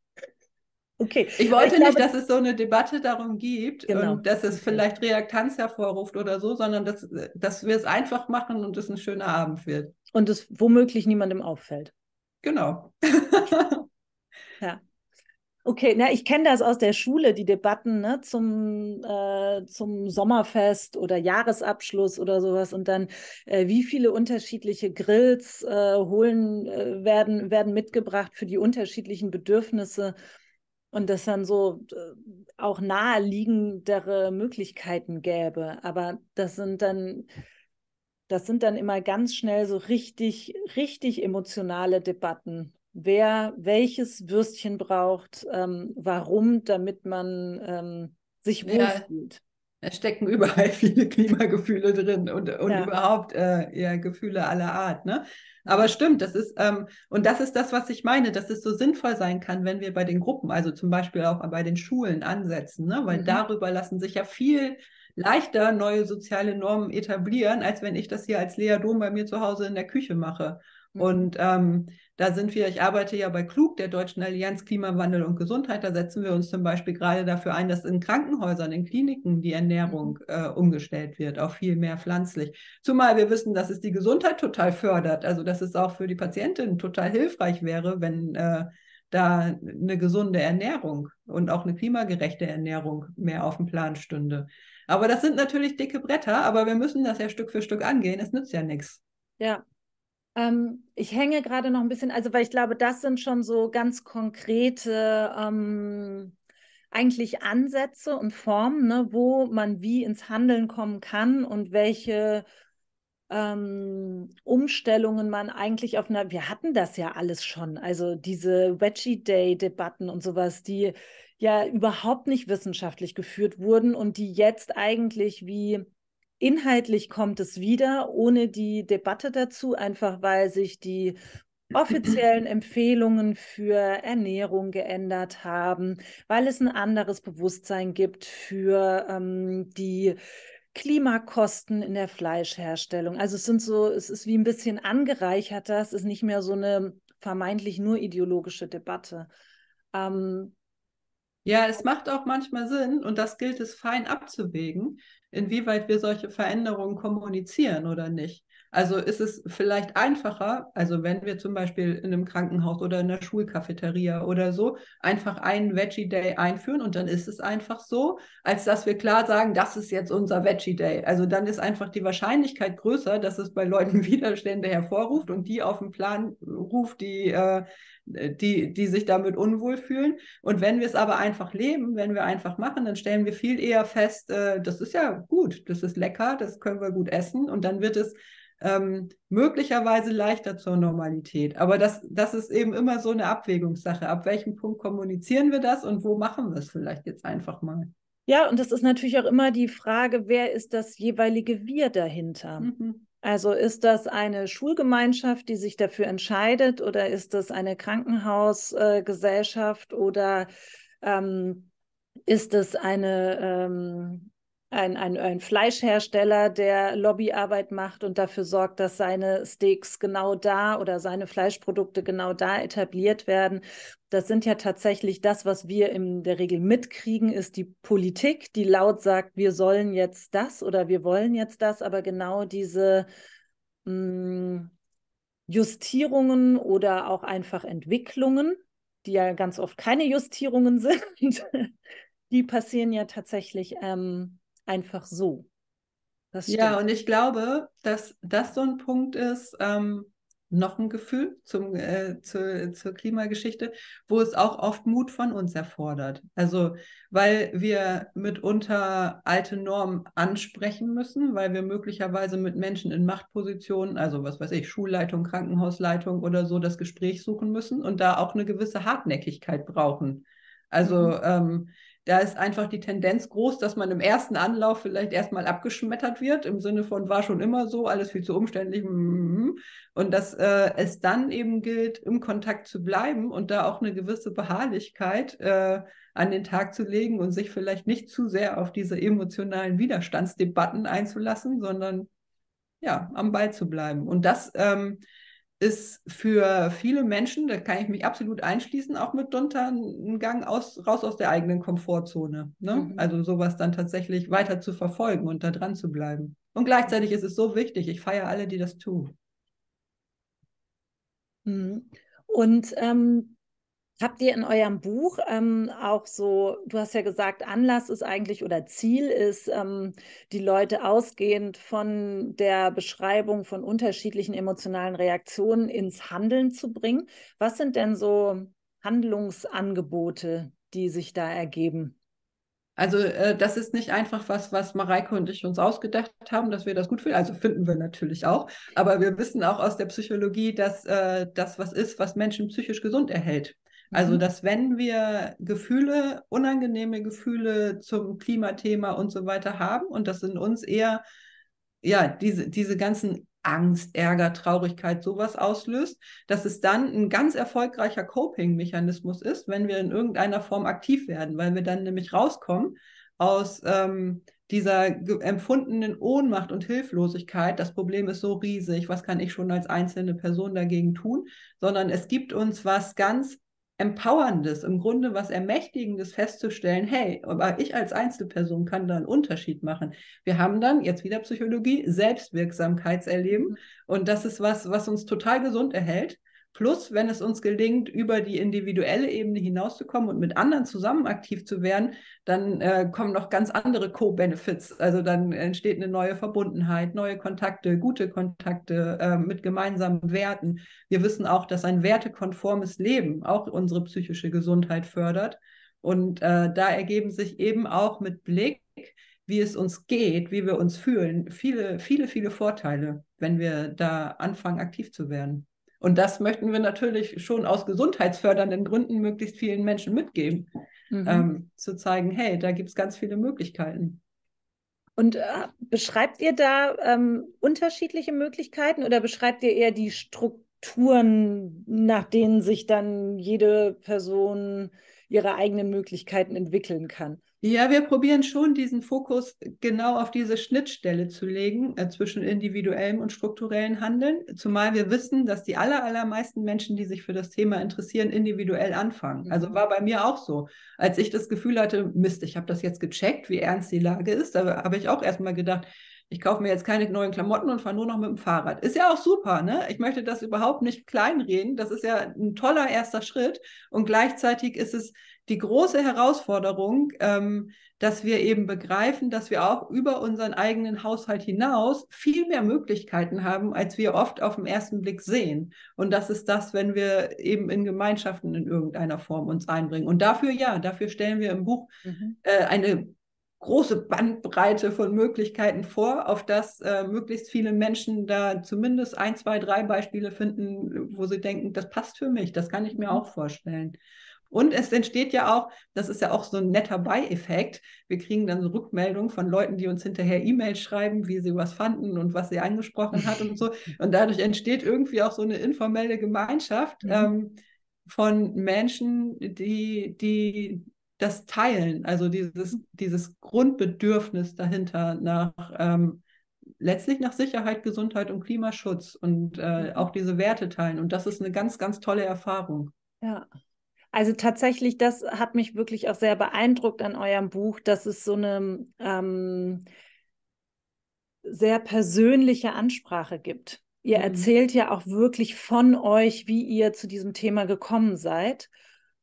Okay. Ich wollte ich nicht, dass es so eine Debatte darum gibt genau. und dass es vielleicht Reaktanz hervorruft oder so, sondern dass, dass wir es einfach machen und es ein schöner Abend wird. Und es womöglich niemandem auffällt. Genau. ja. Okay, na, ich kenne das aus der Schule, die Debatten ne, zum, äh, zum Sommerfest oder Jahresabschluss oder sowas und dann, äh, wie viele unterschiedliche Grills äh, holen äh, werden, werden mitgebracht für die unterschiedlichen Bedürfnisse und dass dann so äh, auch naheliegendere Möglichkeiten gäbe. Aber das sind dann, das sind dann immer ganz schnell so richtig, richtig emotionale Debatten. Wer welches Würstchen braucht, ähm, warum, damit man ähm, sich wohlfühlt. Ja. Es stecken überall viele Klimagefühle drin und, und ja. überhaupt äh, ja, Gefühle aller Art. Ne? Aber stimmt, das ist, ähm, und das ist das, was ich meine, dass es so sinnvoll sein kann, wenn wir bei den Gruppen, also zum Beispiel auch bei den Schulen ansetzen, ne? weil mhm. darüber lassen sich ja viel leichter neue soziale Normen etablieren, als wenn ich das hier als Lea Dom bei mir zu Hause in der Küche mache. Mhm. Und ähm, da sind wir, ich arbeite ja bei Klug, der Deutschen Allianz Klimawandel und Gesundheit. Da setzen wir uns zum Beispiel gerade dafür ein, dass in Krankenhäusern, in Kliniken die Ernährung mhm. äh, umgestellt wird auch viel mehr pflanzlich. Zumal wir wissen, dass es die Gesundheit total fördert. Also, dass es auch für die Patientin total hilfreich wäre, wenn äh, da eine gesunde Ernährung und auch eine klimagerechte Ernährung mehr auf dem Plan stünde. Aber das sind natürlich dicke Bretter, aber wir müssen das ja Stück für Stück angehen. Es nützt ja nichts. Ja, ähm, ich hänge gerade noch ein bisschen, also weil ich glaube, das sind schon so ganz konkrete ähm, eigentlich Ansätze und Formen, ne, wo man wie ins Handeln kommen kann und welche ähm, Umstellungen man eigentlich auf einer, wir hatten das ja alles schon, also diese Veggie-Day-Debatten und sowas, die ja überhaupt nicht wissenschaftlich geführt wurden und die jetzt eigentlich wie Inhaltlich kommt es wieder, ohne die Debatte dazu, einfach weil sich die offiziellen Empfehlungen für Ernährung geändert haben, weil es ein anderes Bewusstsein gibt für ähm, die Klimakosten in der Fleischherstellung. Also es sind so, es ist wie ein bisschen angereichert, das ist nicht mehr so eine vermeintlich nur ideologische Debatte. Ähm, ja, es macht auch manchmal Sinn und das gilt es fein abzuwägen, inwieweit wir solche Veränderungen kommunizieren oder nicht. Also ist es vielleicht einfacher, also wenn wir zum Beispiel in einem Krankenhaus oder in der Schulcafeteria oder so einfach einen Veggie Day einführen und dann ist es einfach so, als dass wir klar sagen, das ist jetzt unser Veggie Day. Also dann ist einfach die Wahrscheinlichkeit größer, dass es bei Leuten Widerstände hervorruft und die auf den Plan ruft, die, äh, die, die sich damit unwohl fühlen. Und wenn wir es aber einfach leben, wenn wir einfach machen, dann stellen wir viel eher fest, äh, das ist ja gut, das ist lecker, das können wir gut essen und dann wird es ähm, möglicherweise leichter zur Normalität. Aber das, das ist eben immer so eine Abwägungssache. Ab welchem Punkt kommunizieren wir das und wo machen wir es vielleicht jetzt einfach mal? Ja, und das ist natürlich auch immer die Frage, wer ist das jeweilige Wir dahinter? Mhm. Also ist das eine Schulgemeinschaft, die sich dafür entscheidet, oder ist das eine Krankenhausgesellschaft äh, oder ähm, ist es eine ähm, ein, ein, ein Fleischhersteller, der Lobbyarbeit macht und dafür sorgt, dass seine Steaks genau da oder seine Fleischprodukte genau da etabliert werden. Das sind ja tatsächlich das, was wir in der Regel mitkriegen, ist die Politik, die laut sagt, wir sollen jetzt das oder wir wollen jetzt das, aber genau diese mh, mm, Justierungen oder auch einfach Entwicklungen, die ja ganz oft keine Justierungen sind, die passieren ja tatsächlich ähm, einfach so. ja, und ich glaube, dass das so ein Punkt ist, ähm, noch ein Gefühl zum, äh, zu, zur Klimageschichte, wo es auch oft Mut von uns erfordert. Also, weil wir mitunter alte Normen ansprechen müssen, weil wir möglicherweise mit Menschen in Machtpositionen, also was weiß ich, Schulleitung, Krankenhausleitung oder so, das Gespräch suchen müssen und da auch eine gewisse Hartnäckigkeit brauchen. Also, mhm. ähm, da ist einfach die Tendenz groß, dass man im ersten Anlauf vielleicht erstmal abgeschmettert wird, im Sinne von war schon immer so, alles viel zu umständlich. Mm, mm, mm. Und dass äh, es dann eben gilt, im Kontakt zu bleiben und da auch eine gewisse Beharrlichkeit äh, an den Tag zu legen und sich vielleicht nicht zu sehr auf diese emotionalen Widerstandsdebatten einzulassen, sondern ja, am Ball zu bleiben. Und das ähm, ist für viele Menschen, da kann ich mich absolut einschließen, auch mitunter ein Gang aus, raus aus der eigenen Komfortzone. Ne? Mhm. Also sowas dann tatsächlich weiter zu verfolgen und da dran zu bleiben. Und gleichzeitig ist es so wichtig, ich feiere alle, die das tun. Mhm. Und ähm, Habt ihr in eurem Buch ähm, auch so, du hast ja gesagt, Anlass ist eigentlich oder Ziel ist, ähm, die Leute ausgehend von der Beschreibung von unterschiedlichen emotionalen Reaktionen ins Handeln zu bringen. Was sind denn so Handlungsangebote, die sich da ergeben? Also äh, das ist nicht einfach was, was Mareike und ich uns ausgedacht haben, dass wir das gut finden. Also finden wir natürlich auch. Aber wir wissen auch aus der Psychologie, dass äh, das was ist, was Menschen psychisch gesund erhält. Also, mhm. dass wenn wir Gefühle, unangenehme Gefühle zum Klimathema und so weiter haben und das in uns eher, ja, diese, diese ganzen Angst, Ärger, Traurigkeit, sowas auslöst, dass es dann ein ganz erfolgreicher Coping-Mechanismus ist, wenn wir in irgendeiner Form aktiv werden, weil wir dann nämlich rauskommen aus ähm, dieser empfundenen Ohnmacht und Hilflosigkeit, das Problem ist so riesig, was kann ich schon als einzelne Person dagegen tun, sondern es gibt uns was ganz Empowerndes, im Grunde was Ermächtigendes festzustellen, hey, aber ich als Einzelperson kann da einen Unterschied machen. Wir haben dann jetzt wieder Psychologie, Selbstwirksamkeitserleben mhm. und das ist was, was uns total gesund erhält Plus, wenn es uns gelingt, über die individuelle Ebene hinauszukommen und mit anderen zusammen aktiv zu werden, dann äh, kommen noch ganz andere Co-Benefits. Also dann entsteht eine neue Verbundenheit, neue Kontakte, gute Kontakte äh, mit gemeinsamen Werten. Wir wissen auch, dass ein wertekonformes Leben auch unsere psychische Gesundheit fördert. Und äh, da ergeben sich eben auch mit Blick, wie es uns geht, wie wir uns fühlen, viele, viele, viele Vorteile, wenn wir da anfangen, aktiv zu werden. Und das möchten wir natürlich schon aus gesundheitsfördernden Gründen möglichst vielen Menschen mitgeben, mhm. ähm, zu zeigen, hey, da gibt es ganz viele Möglichkeiten. Und äh, beschreibt ihr da ähm, unterschiedliche Möglichkeiten oder beschreibt ihr eher die Strukturen, nach denen sich dann jede Person ihre eigenen Möglichkeiten entwickeln kann? Ja, wir probieren schon diesen Fokus genau auf diese Schnittstelle zu legen äh, zwischen individuellem und strukturellen Handeln, zumal wir wissen, dass die aller, allermeisten Menschen, die sich für das Thema interessieren, individuell anfangen. Mhm. Also war bei mir auch so. Als ich das Gefühl hatte, Mist, ich habe das jetzt gecheckt, wie ernst die Lage ist, da habe ich auch erstmal gedacht, ich kaufe mir jetzt keine neuen Klamotten und fahre nur noch mit dem Fahrrad. Ist ja auch super, ne? Ich möchte das überhaupt nicht kleinreden. Das ist ja ein toller erster Schritt. Und gleichzeitig ist es die große Herausforderung, ähm, dass wir eben begreifen, dass wir auch über unseren eigenen Haushalt hinaus viel mehr Möglichkeiten haben, als wir oft auf den ersten Blick sehen. Und das ist das, wenn wir eben in Gemeinschaften in irgendeiner Form uns einbringen. Und dafür, ja, dafür stellen wir im Buch mhm. äh, eine große Bandbreite von Möglichkeiten vor, auf das äh, möglichst viele Menschen da zumindest ein, zwei, drei Beispiele finden, wo sie denken, das passt für mich, das kann ich mir mhm. auch vorstellen. Und es entsteht ja auch, das ist ja auch so ein netter Beieffekt. Wir kriegen dann so Rückmeldungen von Leuten, die uns hinterher E-Mails schreiben, wie sie was fanden und was sie angesprochen hat und so. Und dadurch entsteht irgendwie auch so eine informelle Gemeinschaft mhm. ähm, von Menschen, die, die das Teilen, also dieses, mhm. dieses Grundbedürfnis dahinter nach ähm, letztlich nach Sicherheit, Gesundheit und Klimaschutz und äh, auch diese Werte teilen. Und das ist eine ganz, ganz tolle Erfahrung. Ja. Also tatsächlich, das hat mich wirklich auch sehr beeindruckt an eurem Buch, dass es so eine ähm, sehr persönliche Ansprache gibt. Ihr mhm. erzählt ja auch wirklich von euch, wie ihr zu diesem Thema gekommen seid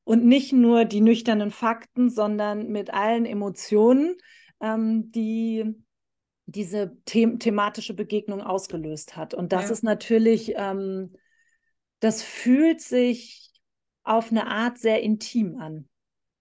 und nicht nur die nüchternen Fakten, sondern mit allen Emotionen, ähm, die diese them thematische Begegnung ausgelöst hat. Und das ja. ist natürlich, ähm, das fühlt sich auf eine Art sehr intim an.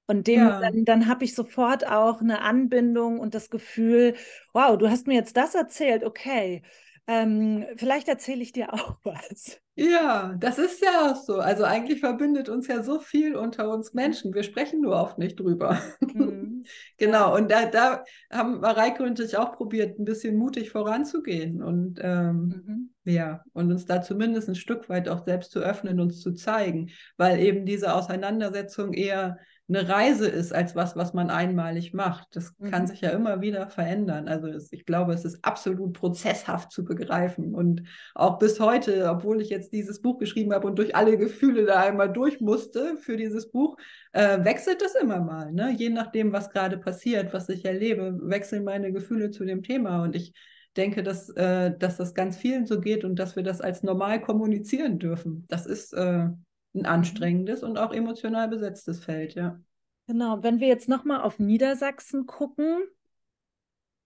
Und dem, ja. dann, dann habe ich sofort auch eine Anbindung und das Gefühl, wow, du hast mir jetzt das erzählt, okay, ähm, vielleicht erzähle ich dir auch was. Ja, das ist ja auch so. Also eigentlich verbindet uns ja so viel unter uns Menschen. Wir sprechen nur oft nicht drüber. Mhm. genau, und da, da, haben Mareike und ich auch probiert, ein bisschen mutig voranzugehen und ähm, mhm. ja, und uns da zumindest ein Stück weit auch selbst zu öffnen, uns zu zeigen, weil eben diese Auseinandersetzung eher eine Reise ist als was, was man einmalig macht. Das mhm. kann sich ja immer wieder verändern. Also es, ich glaube, es ist absolut prozesshaft zu begreifen. Und auch bis heute, obwohl ich jetzt dieses Buch geschrieben habe und durch alle Gefühle da einmal durch musste für dieses Buch, äh, wechselt das immer mal. Ne? Je nachdem, was gerade passiert, was ich erlebe, wechseln meine Gefühle zu dem Thema. Und ich denke, dass, äh, dass das ganz vielen so geht und dass wir das als normal kommunizieren dürfen. Das ist äh, ein mhm. anstrengendes und auch emotional besetztes Feld, ja. Genau, wenn wir jetzt nochmal auf Niedersachsen gucken.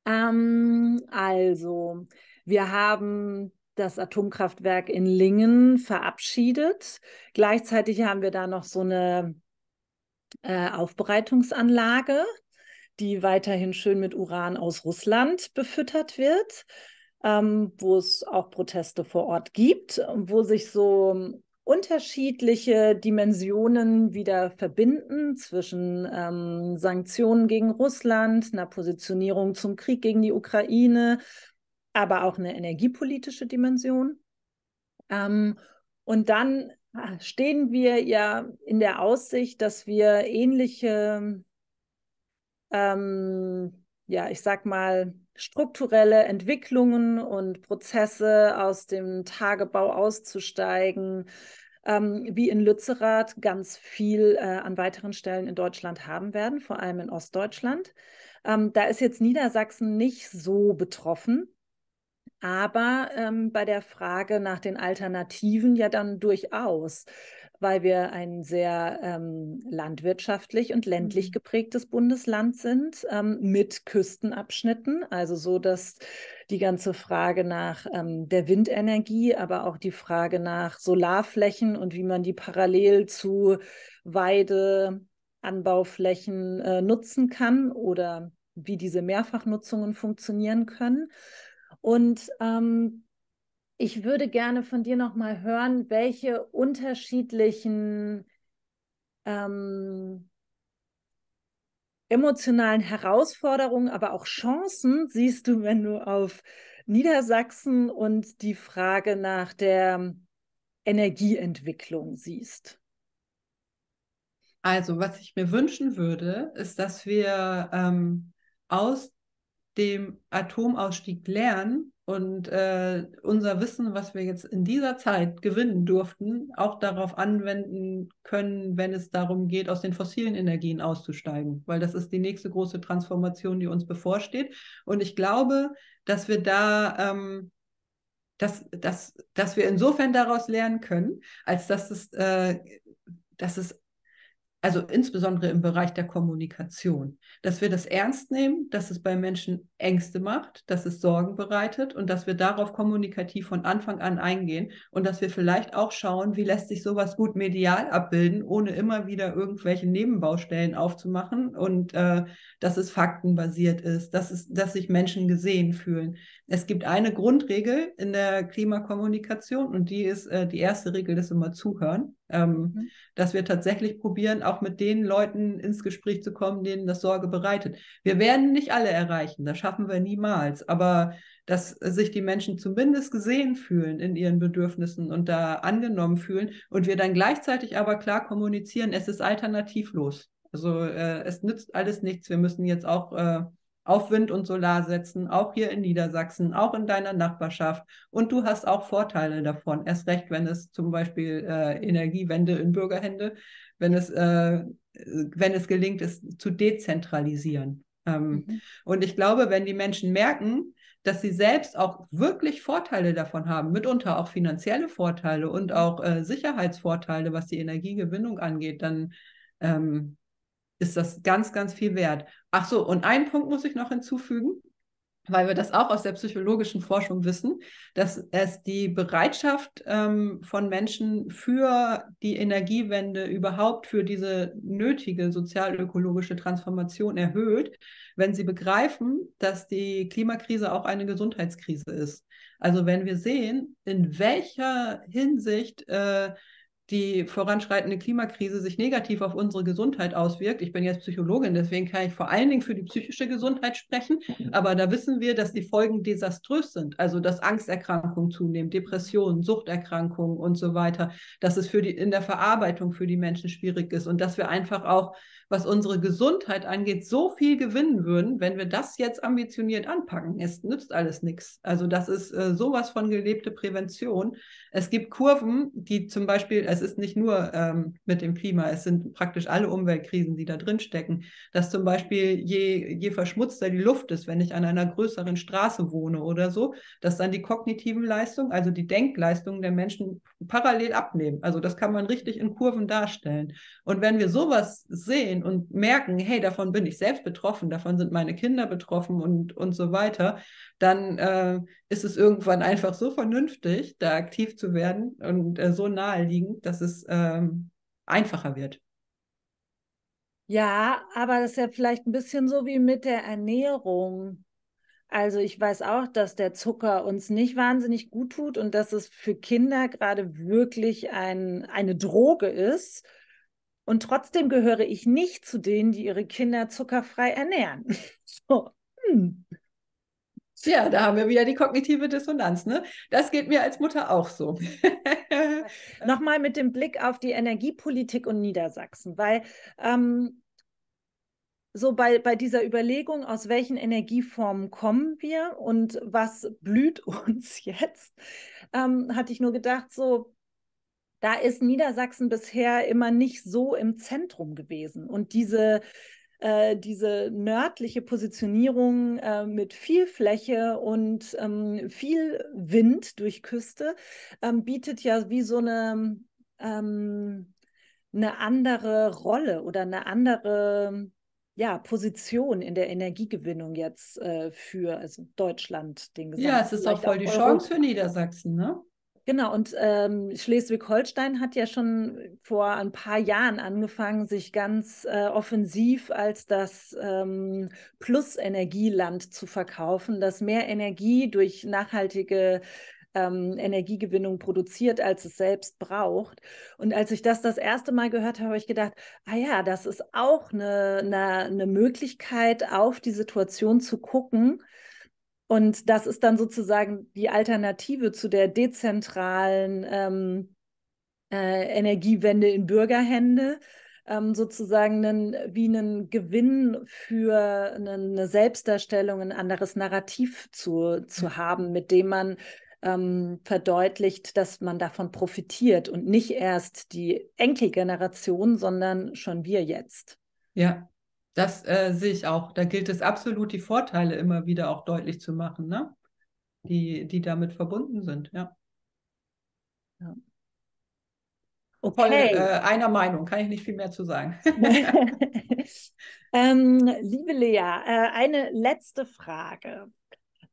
Ähm, also, wir haben das Atomkraftwerk in Lingen verabschiedet. Gleichzeitig haben wir da noch so eine äh, Aufbereitungsanlage, die weiterhin schön mit Uran aus Russland befüttert wird, ähm, wo es auch Proteste vor Ort gibt, wo sich so unterschiedliche Dimensionen wieder verbinden zwischen ähm, Sanktionen gegen Russland, einer Positionierung zum Krieg gegen die Ukraine, aber auch eine energiepolitische Dimension. Ähm, und dann äh, stehen wir ja in der Aussicht, dass wir ähnliche, ähm, ja, ich sag mal, strukturelle Entwicklungen und Prozesse aus dem Tagebau auszusteigen, ähm, wie in Lützerath ganz viel äh, an weiteren Stellen in Deutschland haben werden, vor allem in Ostdeutschland. Ähm, da ist jetzt Niedersachsen nicht so betroffen, aber ähm, bei der Frage nach den Alternativen ja dann durchaus weil wir ein sehr ähm, landwirtschaftlich und ländlich mhm. geprägtes Bundesland sind ähm, mit Küstenabschnitten. Also so, dass die ganze Frage nach ähm, der Windenergie, aber auch die Frage nach Solarflächen und wie man die parallel zu Weideanbauflächen äh, nutzen kann oder wie diese Mehrfachnutzungen funktionieren können. Und ähm, ich würde gerne von dir nochmal hören, welche unterschiedlichen ähm, emotionalen Herausforderungen, aber auch Chancen siehst du, wenn du auf Niedersachsen und die Frage nach der Energieentwicklung siehst? Also, was ich mir wünschen würde, ist, dass wir ähm, aus dem Atomausstieg lernen und äh, unser Wissen, was wir jetzt in dieser Zeit gewinnen durften, auch darauf anwenden können, wenn es darum geht, aus den fossilen Energien auszusteigen, weil das ist die nächste große Transformation, die uns bevorsteht. Und ich glaube, dass wir da, ähm, dass, dass, dass wir insofern daraus lernen können, als dass es, äh, dass es also insbesondere im Bereich der Kommunikation, dass wir das ernst nehmen, dass es bei Menschen Ängste macht, dass es Sorgen bereitet und dass wir darauf kommunikativ von Anfang an eingehen und dass wir vielleicht auch schauen, wie lässt sich sowas gut medial abbilden, ohne immer wieder irgendwelche Nebenbaustellen aufzumachen und äh, dass es faktenbasiert ist, dass, es, dass sich Menschen gesehen fühlen. Es gibt eine Grundregel in der Klimakommunikation und die ist, äh, die erste Regel ist immer zuhören. Ähm, mhm. Dass wir tatsächlich probieren, auch mit den Leuten ins Gespräch zu kommen, denen das Sorge bereitet. Wir werden nicht alle erreichen, das schaffen wir niemals, aber dass sich die Menschen zumindest gesehen fühlen in ihren Bedürfnissen und da angenommen fühlen und wir dann gleichzeitig aber klar kommunizieren, es ist alternativlos. Also äh, es nützt alles nichts. Wir müssen jetzt auch äh, auf Wind- und Solar setzen, auch hier in Niedersachsen, auch in deiner Nachbarschaft. Und du hast auch Vorteile davon, erst recht, wenn es zum Beispiel äh, Energiewende in Bürgerhände, wenn es, äh, wenn es gelingt, es zu dezentralisieren. Ähm, mhm. Und ich glaube, wenn die Menschen merken, dass sie selbst auch wirklich Vorteile davon haben, mitunter auch finanzielle Vorteile und auch äh, Sicherheitsvorteile, was die Energiegewinnung angeht, dann ähm, ist das ganz, ganz viel wert. Ach so, und einen Punkt muss ich noch hinzufügen, weil wir das auch aus der psychologischen Forschung wissen, dass es die Bereitschaft ähm, von Menschen für die Energiewende überhaupt für diese nötige sozialökologische Transformation erhöht, wenn sie begreifen, dass die Klimakrise auch eine Gesundheitskrise ist. Also wenn wir sehen, in welcher Hinsicht äh, die voranschreitende Klimakrise sich negativ auf unsere Gesundheit auswirkt. Ich bin jetzt Psychologin, deswegen kann ich vor allen Dingen für die psychische Gesundheit sprechen. Mhm. Aber da wissen wir, dass die Folgen desaströs sind. Also dass Angsterkrankungen zunehmen, Depressionen, Suchterkrankungen und so weiter. Dass es für die in der Verarbeitung für die Menschen schwierig ist und dass wir einfach auch, was unsere Gesundheit angeht, so viel gewinnen würden, wenn wir das jetzt ambitioniert anpacken. Es nützt alles nichts. Also das ist äh, sowas von gelebte Prävention. Es gibt Kurven, die zum Beispiel es ist nicht nur ähm, mit dem Klima, es sind praktisch alle Umweltkrisen, die da drin stecken. Dass zum Beispiel je, je verschmutzter die Luft ist, wenn ich an einer größeren Straße wohne oder so, dass dann die kognitiven Leistungen, also die Denkleistungen der Menschen parallel abnehmen. Also das kann man richtig in Kurven darstellen. Und wenn wir sowas sehen und merken, hey, davon bin ich selbst betroffen, davon sind meine Kinder betroffen und, und so weiter, dann äh, ist es irgendwann einfach so vernünftig, da aktiv zu werden und äh, so naheliegend, dass es ähm, einfacher wird. Ja, aber das ist ja vielleicht ein bisschen so wie mit der Ernährung. Also ich weiß auch, dass der Zucker uns nicht wahnsinnig gut tut und dass es für Kinder gerade wirklich ein, eine Droge ist. Und trotzdem gehöre ich nicht zu denen, die ihre Kinder zuckerfrei ernähren. So. Hm. Tja, da haben wir wieder die kognitive Dissonanz. Ne? Das geht mir als Mutter auch so. Äh, Nochmal mit dem Blick auf die Energiepolitik und Niedersachsen, weil ähm, so bei, bei dieser Überlegung, aus welchen Energieformen kommen wir und was blüht uns jetzt, ähm, hatte ich nur gedacht, so da ist Niedersachsen bisher immer nicht so im Zentrum gewesen. Und diese, äh, diese nördliche Positionierung äh, mit viel Fläche und ähm, viel Wind durch Küste ähm, bietet ja wie so eine, ähm, eine andere Rolle oder eine andere ja, Position in der Energiegewinnung jetzt äh, für also Deutschland, den gesamten. Ja, es ist auch voll die Chance für Niedersachsen, ne? Genau, und ähm, Schleswig-Holstein hat ja schon vor ein paar Jahren angefangen, sich ganz äh, offensiv als das ähm, Plus-Energieland zu verkaufen, das mehr Energie durch nachhaltige ähm, Energiegewinnung produziert, als es selbst braucht. Und als ich das das erste Mal gehört habe, habe ich gedacht, ah ja, das ist auch eine, eine, eine Möglichkeit, auf die Situation zu gucken, und das ist dann sozusagen die Alternative zu der dezentralen ähm, äh, Energiewende in Bürgerhände, ähm, sozusagen einen, wie einen Gewinn für eine, eine Selbstdarstellung, ein anderes Narrativ zu, zu mhm. haben, mit dem man ähm, verdeutlicht, dass man davon profitiert und nicht erst die Enkelgeneration, sondern schon wir jetzt. Ja, das äh, sehe ich auch. Da gilt es absolut, die Vorteile immer wieder auch deutlich zu machen, ne? die, die damit verbunden sind. Ja. ja. Okay. Voll, äh, einer Meinung, kann ich nicht viel mehr zu sagen. ähm, liebe Lea, äh, eine letzte Frage.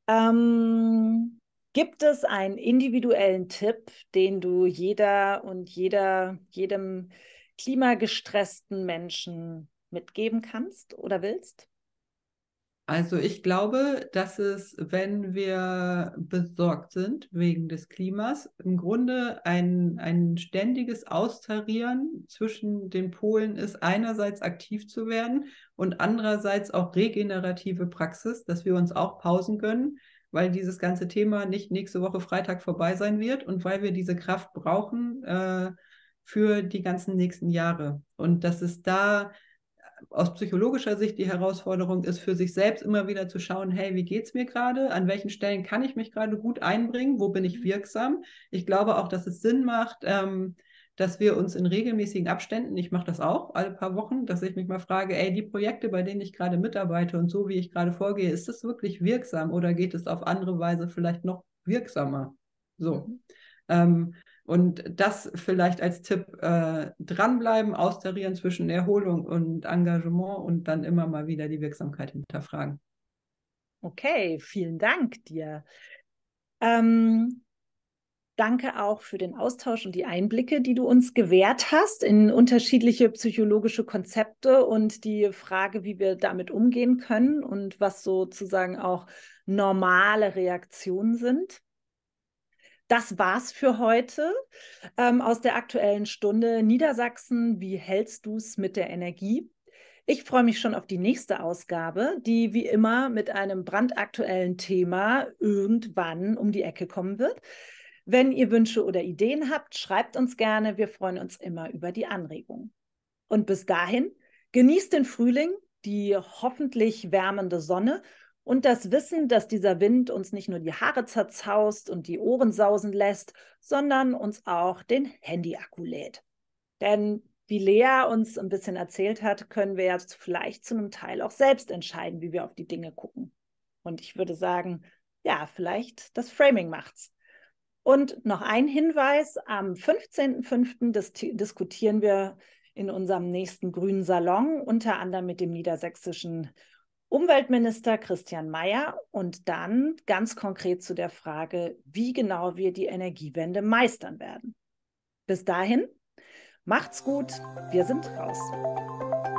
Ähm, gibt es einen individuellen Tipp, den du jeder und jeder, jedem klimagestressten Menschen mitgeben kannst oder willst? Also ich glaube, dass es, wenn wir besorgt sind wegen des Klimas, im Grunde ein, ein ständiges Austarieren zwischen den Polen ist, einerseits aktiv zu werden und andererseits auch regenerative Praxis, dass wir uns auch Pausen gönnen, weil dieses ganze Thema nicht nächste Woche Freitag vorbei sein wird und weil wir diese Kraft brauchen äh, für die ganzen nächsten Jahre. Und dass es da aus psychologischer Sicht die Herausforderung ist, für sich selbst immer wieder zu schauen, hey, wie geht es mir gerade? An welchen Stellen kann ich mich gerade gut einbringen? Wo bin ich mhm. wirksam? Ich glaube auch, dass es Sinn macht, ähm, dass wir uns in regelmäßigen Abständen, ich mache das auch alle paar Wochen, dass ich mich mal frage, ey, die Projekte, bei denen ich gerade mitarbeite und so, wie ich gerade vorgehe, ist das wirklich wirksam oder geht es auf andere Weise vielleicht noch wirksamer? So. Mhm. Ähm, und das vielleicht als Tipp äh, dranbleiben, austarieren zwischen Erholung und Engagement und dann immer mal wieder die Wirksamkeit hinterfragen. Okay, vielen Dank dir. Ähm, danke auch für den Austausch und die Einblicke, die du uns gewährt hast in unterschiedliche psychologische Konzepte und die Frage, wie wir damit umgehen können und was sozusagen auch normale Reaktionen sind. Das war's für heute ähm, aus der aktuellen Stunde Niedersachsen. Wie hältst du's mit der Energie? Ich freue mich schon auf die nächste Ausgabe, die wie immer mit einem brandaktuellen Thema irgendwann um die Ecke kommen wird. Wenn ihr Wünsche oder Ideen habt, schreibt uns gerne. Wir freuen uns immer über die Anregung. Und bis dahin, genießt den Frühling, die hoffentlich wärmende Sonne und das Wissen, dass dieser Wind uns nicht nur die Haare zerzaust und die Ohren sausen lässt, sondern uns auch den Handyakku lädt. Denn wie Lea uns ein bisschen erzählt hat, können wir jetzt vielleicht zu einem Teil auch selbst entscheiden, wie wir auf die Dinge gucken. Und ich würde sagen, ja, vielleicht das Framing macht's. Und noch ein Hinweis, am 15.05. diskutieren wir in unserem nächsten grünen Salon, unter anderem mit dem niedersächsischen Umweltminister Christian Mayer und dann ganz konkret zu der Frage, wie genau wir die Energiewende meistern werden. Bis dahin, macht's gut, wir sind raus.